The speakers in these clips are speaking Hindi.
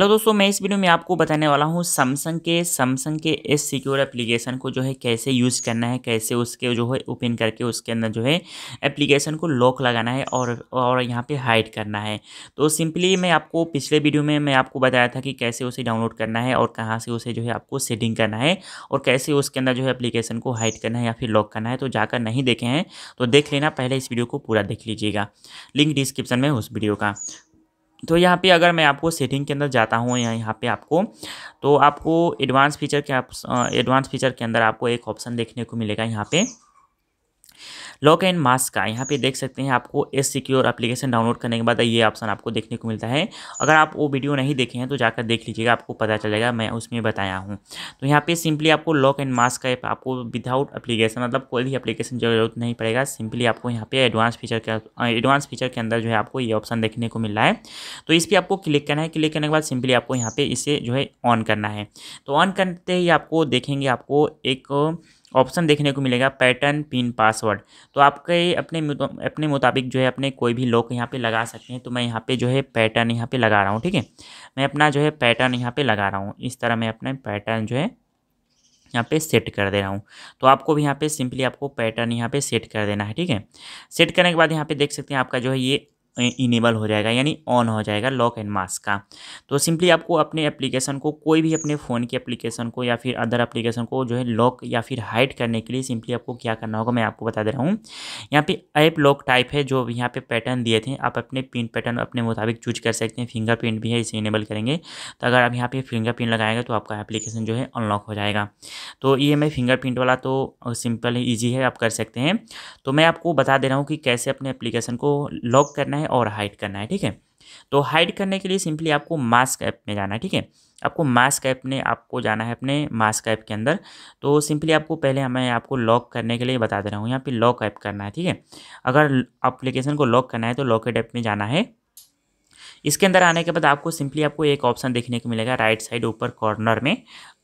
हेलो तो दोस्तों मैं इस वीडियो में आपको बताने वाला हूँ सैमसंग के सैमसंग के एस सिक्योर एप्लीकेशन को जो है कैसे यूज़ करना है कैसे उसके जो है ओपन करके उसके अंदर जो है एप्लीकेशन को लॉक लगाना है और और यहाँ पे हाइड करना है तो सिंपली मैं आपको पिछले वीडियो में मैं आपको बताया था कि कैसे उसे डाउनलोड करना है और कहाँ से उसे जो है आपको सेटिंग करना है और कैसे उसके अंदर जो है एप्लीकेशन को हाइड करना है या फिर लॉक करना है तो जाकर नहीं देखे हैं तो देख लेना पहले इस वीडियो को पूरा देख लीजिएगा लिंक डिस्क्रिप्शन में उस वीडियो का तो यहाँ पे अगर मैं आपको सेटिंग के अंदर जाता हूँ या यहाँ पे आपको तो आपको एडवांस फीचर के एडवांस फीचर के अंदर आपको एक ऑप्शन देखने को मिलेगा यहाँ पे लॉक एंड मास्क का यहाँ पे देख सकते हैं आपको एस सिक्योर एप्लीकेशन डाउनलोड करने के बाद ये ऑप्शन आपको देखने को मिलता है अगर आप वो वीडियो नहीं देखे हैं तो जाकर देख लीजिएगा आपको पता चलेगा मैं उसमें बताया हूँ तो यहाँ पे सिंपली आपको लॉक एंड मास्क का आपको विदाउट अप्लीकेशन मतलब कोई भी अप्लीकेशन की जरूरत नहीं पड़ेगा सिंपली आपको यहाँ पे एडवांस फीचर के एडवांस फीचर के अंदर जो है आपको ये ऑप्शन देखने को मिल रहा है तो इस पर आपको क्लिक करना है क्लिक करने के बाद सिंपली आपको यहाँ पे इसे जो है ऑन करना है तो ऑन करते ही आपको देखेंगे आपको एक ऑप्शन देखने को मिलेगा पैटर्न पिन पासवर्ड तो आपके अपने अपने मुताबिक जो है अपने कोई भी लॉक यहाँ पे लगा सकते हैं तो मैं यहाँ पे जो है पैटर्न यहाँ पे लगा रहा हूँ ठीक है मैं अपना जो है पैटर्न यहाँ पे लगा रहा हूँ इस तरह मैं अपना पैटर्न जो है यहाँ पे सेट कर दे रहा हूँ तो आपको भी यहाँ पे सिंपली आपको पैटर्न यहाँ पे सेट कर देना है ठीक है सेट करने के बाद यहाँ पे देख सकते हैं आपका जो है ये इनेबल हो जाएगा यानी ऑन हो जाएगा लॉक एंड मास्क का तो सिंपली आपको अपने एप्लीकेशन को कोई भी अपने फ़ोन की एप्लीकेशन को या फिर अदर एप्लीकेशन को जो है लॉक या फिर हाइड करने के लिए सिंपली आपको क्या करना होगा मैं आपको बता दे रहा हूँ यहाँ पे ऐप लॉक टाइप है जो यहाँ पे पैटर्न दिए थे आप अपने पिन पैटर्न अपने मुताबिक चूज कर सकते हैं फिंगरप्रिंट भी है इसे इनेबल करेंगे तो अगर आप यहाँ पर फिंगरप्रिंट लगाएंगे तो आपका एप्लीकेशन जो है अनलॉक हो जाएगा तो ये मैं फिंगरप्रिंट वाला तो सिंपल ईजी है आप कर सकते हैं तो मैं आपको बता दे रहा हूँ कि कैसे अपने एप्लीकेशन को लॉक करना है और हाइड करना है ठीक है तो हाइड करने के लिए सिंपली आपको मास्क ऐप में जाना है ठीक है आपको मास्क ऐप ने आपको जाना है अपने मास्क ऐप के अंदर तो सिंपली आपको पहले मैं आपको लॉक करने के लिए बता दे रहा हूँ यहाँ पे लॉक ऐप करना है ठीक है अगर अप्लीकेशन को लॉक करना है तो लॉकेट ऐप में जाना है इसके अंदर आने के बाद आपको सिंपली आपको एक ऑप्शन देखने को मिलेगा राइट साइड ऊपर कॉर्नर में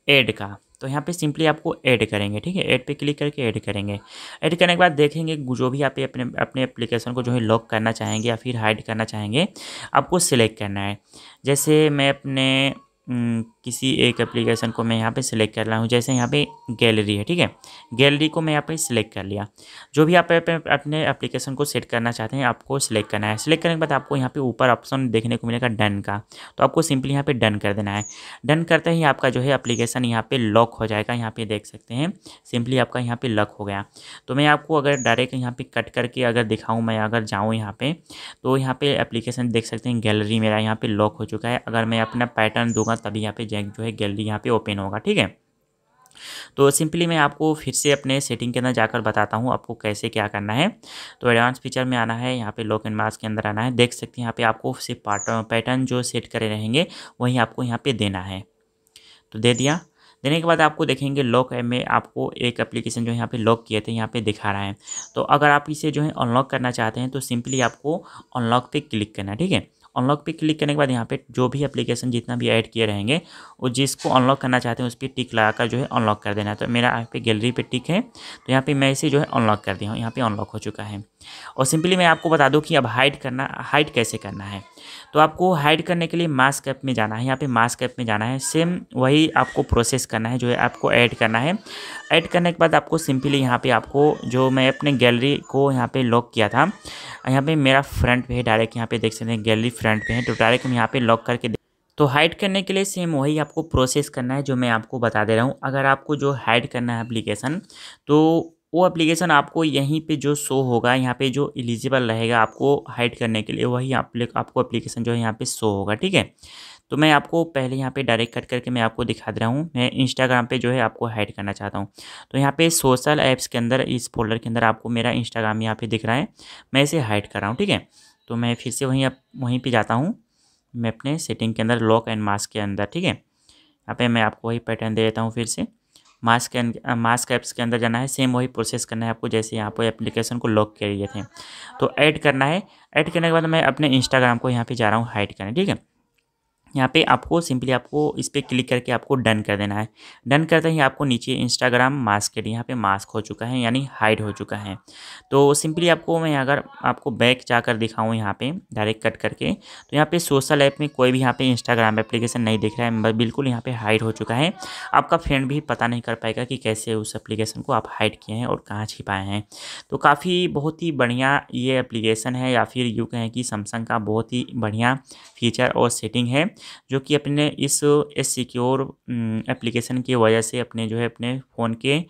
एड का तो यहाँ पे सिंपली आपको ऐड करेंगे ठीक है ऐड पे क्लिक करके ऐड करेंगे ऐड करने के बाद देखेंगे जो भी आप अपने अपने एप्लीकेशन को जो है लॉक करना चाहेंगे या फिर हाइड करना चाहेंगे आपको सिलेक्ट करना है जैसे मैं अपने किसी एक एप्लीकेशन को मैं यहाँ पे सिलेक्ट कर रहा हूँ जैसे यहाँ पे गैलरी है ठीक है गैलरी को मैं यहाँ पे सिलेक्ट कर लिया जो भी आप अपने एप्लीकेशन को सेट करना चाहते हैं आपको सिलेक्ट करना है सिलेक्ट करने के बाद आपको यहाँ पे ऊपर ऑप्शन देखने को मिलेगा डन का तो आपको सिंपली यहाँ पे डन कर देना है डन करते ही आपका जो है अप्लीकेशन यहाँ पर लॉक हो जाएगा यहाँ पर देख सकते हैं सिंपली आपका यहाँ पर लॉक हो गया तो मैं आपको अगर डायरेक्ट यहाँ पर कट करके अगर दिखाऊँ मैं अगर जाऊँ यहाँ पर तो यहाँ पर एप्लीकेशन देख सकते हैं गैलरी मेरा यहाँ पर लॉक हो चुका है अगर मैं अपना पैटर्न दूंगा तभी यहाँ पे जो है गैलरी यहाँ पे ओपन होगा ठीक है तो सिंपली मैं आपको फिर से अपने सेटिंग के अंदर जाकर बताता हूँ आपको कैसे क्या करना है तो एडवांस फीचर में आना है यहाँ पे लॉक एंड मास्क के अंदर आना है देख सकते हैं यहाँ पे आपको सिर्फ पैटर्न जो सेट करे रहेंगे वही आपको यहाँ पे देना है तो दे दिया देने के बाद आपको देखेंगे लॉक में आपको एक एप्लीकेशन जो है यहाँ पे लॉक किए थे यहाँ पे दिखा रहा है तो अगर आप इसे जो है अनलॉक करना चाहते हैं तो सिंपली आपको अनलॉक पे क्लिक करना है ठीक है अनलॉक पे क्लिक करने के बाद यहाँ पे जो भी एप्लीकेशन जितना भी ऐड किए रहेंगे वो जिसको अनलॉक करना चाहते हैं उस पर टिक लगाकर जो है अनलॉक कर देना है तो मेरा यहाँ पे गैलरी पे टिक है तो यहाँ पे मैं इसे जो है अनलॉक कर दिया हूँ यहाँ पे अनलॉक हो चुका है और सिंपली मैं आपको बता दूँ कि अब हाइड करना हाइड कैसे करना है तो आपको हाइड करने के लिए मास्क ऐप में जाना है यहाँ पे मास्क ऐप में जाना है सेम वही आपको प्रोसेस करना है जो है आपको ऐड करना है ऐड करने के बाद आपको सिंपली यहाँ पे आपको जो मैं अपने गैलरी को यहाँ पे लॉक किया था यहाँ पे मेरा फ्रंट पे डायरेक्ट यहाँ पे देख सकते हैं गैलरी फ्रंट पे हैं तो डायरेक्ट हम यहाँ पे लॉक करके तो हाइड करने के लिए सेम वही आपको प्रोसेस करना है जो मैं आपको बता दे रहा हूँ अगर आपको जो हाइड करना है अप्लीकेशन तो वो एप्लीकेशन आपको यहीं पे जो शो होगा यहाँ पे जो एलिजिबल रहेगा आपको हाइड करने के लिए वही आप, आपको एप्लीकेशन जो है यहाँ पे शो होगा ठीक है तो मैं आपको पहले यहाँ पे डायरेक्ट कट करके मैं आपको दिखा दे रहा हूँ मैं इंस्टाग्राम पे जो है आपको हाइड करना चाहता हूँ तो यहाँ पे सोशल ऐप्स के अंदर इस फोल्डर के अंदर आपको मेरा इंस्टाग्राम यहाँ पे दिख रहा है मैं इसे हाइड कर रहा हूँ ठीक है तो मैं फिर से वहीं अब वहीं पे जाता हूँ मैं अपने सेटिंग के अंदर लॉक एंड मास्क के अंदर ठीक है यहाँ पे मैं आपको वही पैटर्न दे देता हूँ फिर से मास्क के मास्क ऐप्स के अंदर जाना है सेम वही प्रोसेस करना है आपको जैसे यहाँ पर एप्लीकेशन को लॉक किए थे तो ऐड करना है ऐड करने के बाद मैं अपने इंस्टाग्राम को यहाँ पर जा रहा हूँ हाइड करने ठीक है यहाँ पे आपको सिंपली आपको इस पर क्लिक करके आपको डन कर देना है डन करते ही आपको नीचे इंस्टाग्राम मास्क यहाँ पे मास्क हो चुका है यानी हाइड हो चुका है तो सिंपली आपको मैं अगर आपको बैक जाकर दिखाऊँ यहाँ पे डायरेक्ट कट करके तो यहाँ पे सोशल ऐप में कोई भी यहाँ पे इंस्टाग्राम एप्लीकेशन नहीं दिख रहा है बिल्कुल यहाँ पर हाइड हो चुका है आपका फ्रेंड भी पता नहीं कर पाएगा कि कैसे उस एप्लीकेशन को आप हाइड किए हैं और कहाँ छिपाए हैं तो काफ़ी बहुत ही बढ़िया ये एप्लीकेशन है या फिर यूँ कहें कि सैमसंग का बहुत ही बढ़िया फीचर और सेटिंग है जो कि अपने इस एस सिक्योर एप्लीकेशन की वजह से अपने जो है अपने फ़ोन के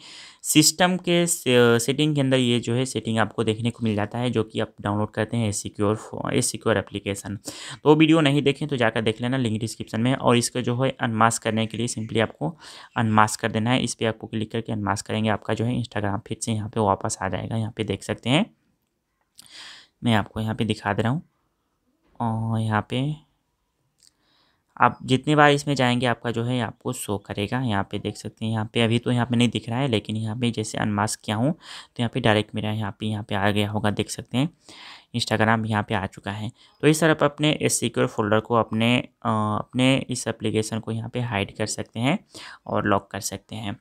सिस्टम के सेटिंग के अंदर ये जो है सेटिंग आपको देखने को मिल जाता है जो कि आप डाउनलोड करते हैं S secure S secure application तो वीडियो नहीं देखें तो जाकर देख लेना लिंक डिस्क्रिप्शन में और इसका जो है अनमास्क करने के लिए सिंपली आपको अनमास्क कर देना है इस पर आपको क्लिक करके अनमास्क करेंगे आपका जो है इंस्टाग्राम फिर से यहाँ पर वापस आ जाएगा यहाँ पर देख सकते हैं मैं आपको यहाँ पर दिखा दे रहा हूँ और यहाँ पर आप जितनी बार इसमें जाएंगे आपका जो है आपको शो करेगा यहाँ पे देख सकते हैं यहाँ पे अभी तो यहाँ पे नहीं दिख रहा है लेकिन यहाँ पे जैसे अनमास्क किया हूँ तो यहाँ पे डायरेक्ट मेरा यहाँ पे यहाँ पे आ गया होगा देख सकते हैं इंस्टाग्राम यहाँ पे आ चुका है तो इस तरह आप अपने इस सिक्योर फोल्डर को अपने आ, अपने इस एप्लीकेशन को यहाँ पर हाइड कर सकते हैं और लॉक कर सकते हैं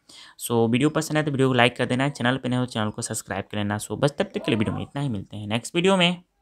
सो वीडियो पसंद है तो वीडियो को लाइक कर देना चैनल पर नहीं हो तो चैनल को सब्सक्राइब कर लेना सो बस तब तक के लिए वीडियो में इतना ही मिलते हैं नेक्स्ट वीडियो में